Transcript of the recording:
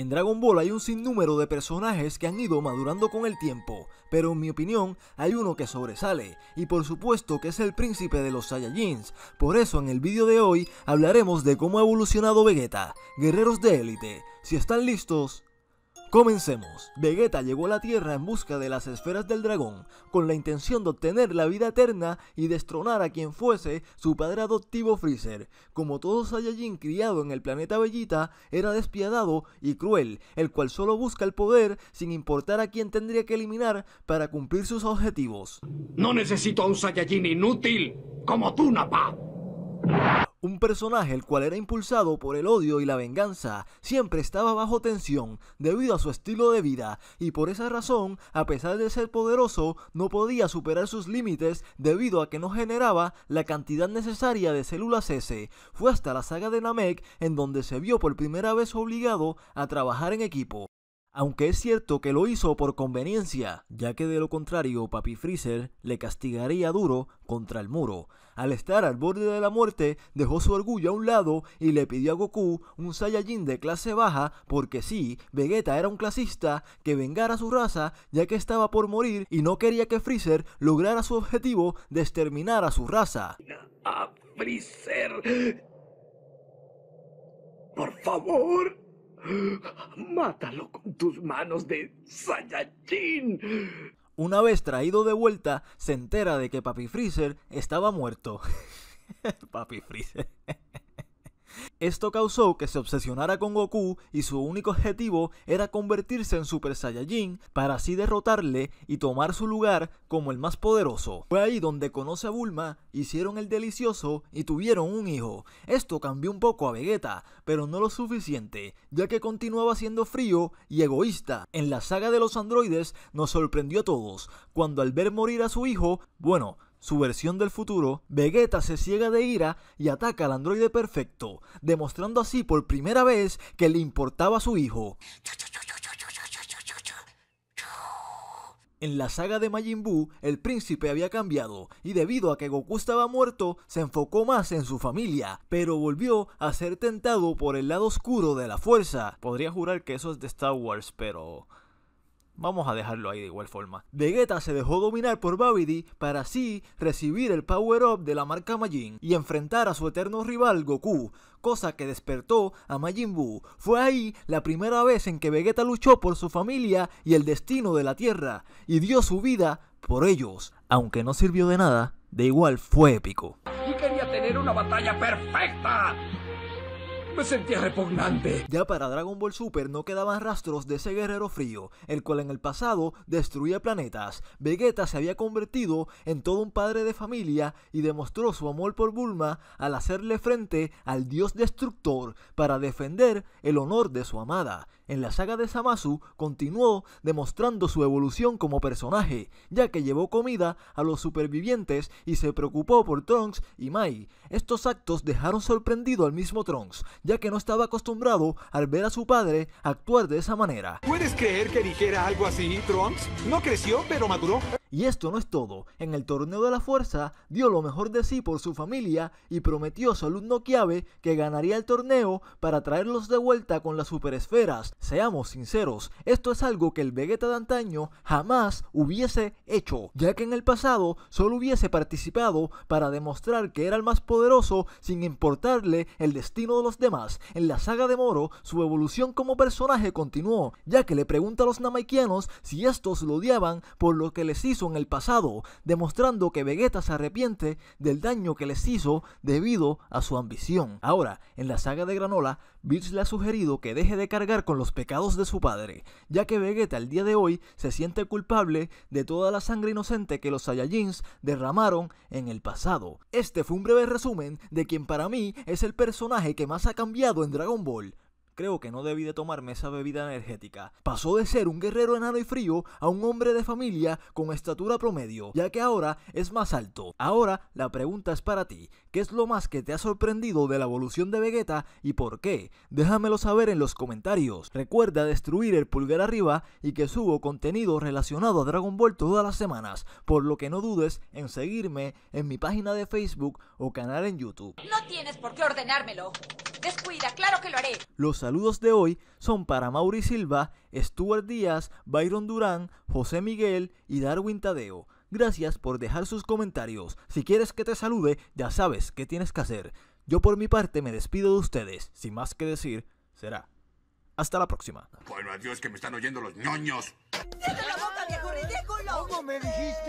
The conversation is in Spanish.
En Dragon Ball hay un sinnúmero de personajes que han ido madurando con el tiempo, pero en mi opinión hay uno que sobresale, y por supuesto que es el príncipe de los Saiyajins. Por eso en el vídeo de hoy hablaremos de cómo ha evolucionado Vegeta, guerreros de élite. Si están listos, Comencemos. Vegeta llegó a la Tierra en busca de las esferas del dragón, con la intención de obtener la vida eterna y destronar a quien fuese su padre adoptivo Freezer. Como todo Saiyajin criado en el planeta Bellita, era despiadado y cruel, el cual solo busca el poder sin importar a quién tendría que eliminar para cumplir sus objetivos. No necesito a un Saiyajin inútil como tú, Napa. Un personaje el cual era impulsado por el odio y la venganza, siempre estaba bajo tensión debido a su estilo de vida y por esa razón, a pesar de ser poderoso, no podía superar sus límites debido a que no generaba la cantidad necesaria de células S. Fue hasta la saga de Namek en donde se vio por primera vez obligado a trabajar en equipo. Aunque es cierto que lo hizo por conveniencia, ya que de lo contrario Papi Freezer le castigaría duro contra el muro. Al estar al borde de la muerte, dejó su orgullo a un lado y le pidió a Goku, un Saiyajin de clase baja, porque sí, Vegeta era un clasista, que vengara a su raza ya que estaba por morir y no quería que Freezer lograra su objetivo de exterminar a su raza. A Freezer. Por favor, mátalo con tus manos de Saiyajin. Una vez traído de vuelta, se entera de que Papi Freezer estaba muerto. Papi Freezer. Esto causó que se obsesionara con Goku y su único objetivo era convertirse en Super Saiyajin para así derrotarle y tomar su lugar como el más poderoso. Fue ahí donde conoce a Bulma, hicieron el delicioso y tuvieron un hijo. Esto cambió un poco a Vegeta, pero no lo suficiente, ya que continuaba siendo frío y egoísta. En la saga de los androides nos sorprendió a todos, cuando al ver morir a su hijo, bueno, su versión del futuro, Vegeta se ciega de ira y ataca al androide perfecto, demostrando así por primera vez que le importaba a su hijo. En la saga de Majin Buu, el príncipe había cambiado y debido a que Goku estaba muerto, se enfocó más en su familia, pero volvió a ser tentado por el lado oscuro de la fuerza. Podría jurar que eso es de Star Wars, pero Vamos a dejarlo ahí de igual forma. Vegeta se dejó dominar por Babidi para así recibir el power-up de la marca Majin y enfrentar a su eterno rival Goku, cosa que despertó a Majin Buu. Fue ahí la primera vez en que Vegeta luchó por su familia y el destino de la Tierra y dio su vida por ellos. Aunque no sirvió de nada, de igual fue épico. Y quería tener una batalla perfecta me sentía repugnante. Ya para Dragon Ball Super no quedaban rastros de ese guerrero frío, el cual en el pasado destruía planetas. Vegeta se había convertido en todo un padre de familia y demostró su amor por Bulma al hacerle frente al dios destructor para defender el honor de su amada. En la saga de Samasu continuó demostrando su evolución como personaje, ya que llevó comida a los supervivientes y se preocupó por Trunks y Mai. Estos actos dejaron sorprendido al mismo Trunks, ya que no estaba acostumbrado al ver a su padre actuar de esa manera. ¿Puedes creer que dijera algo así, Trunks? No creció, pero maduró. Y esto no es todo, en el torneo de la fuerza dio lo mejor de sí por su familia y prometió a su alumno Kiave que ganaría el torneo para traerlos de vuelta con las superesferas. Seamos sinceros, esto es algo que el Vegeta de antaño jamás hubiese hecho, ya que en el pasado solo hubiese participado para demostrar que era el más poderoso sin importarle el destino de los demás. En la saga de Moro, su evolución como personaje continuó, ya que le pregunta a los namaikianos si estos lo odiaban por lo que les hizo en el pasado, demostrando que Vegeta se arrepiente del daño que les hizo debido a su ambición. Ahora, en la saga de Granola, Bills le ha sugerido que deje de cargar con los pecados de su padre, ya que Vegeta al día de hoy se siente culpable de toda la sangre inocente que los Saiyajins derramaron en el pasado. Este fue un breve resumen de quien para mí es el personaje que más ha cambiado en Dragon Ball, Creo que no debí de tomarme esa bebida energética. Pasó de ser un guerrero enano y frío a un hombre de familia con estatura promedio, ya que ahora es más alto. Ahora la pregunta es para ti. ¿Qué es lo más que te ha sorprendido de la evolución de Vegeta y por qué? Déjamelo saber en los comentarios. Recuerda destruir el pulgar arriba y que subo contenido relacionado a Dragon Ball todas las semanas, por lo que no dudes en seguirme en mi página de Facebook o canal en YouTube. No tienes por qué ordenármelo. Descuida, claro que lo haré. Los saludos de hoy son para Mauri Silva, Stuart Díaz, Byron Durán, José Miguel y Darwin Tadeo. Gracias por dejar sus comentarios. Si quieres que te salude, ya sabes qué tienes que hacer. Yo por mi parte me despido de ustedes. Sin más que decir, será. Hasta la próxima. Bueno, adiós que me están oyendo los ñoños. boca, ¿Cómo me dijiste?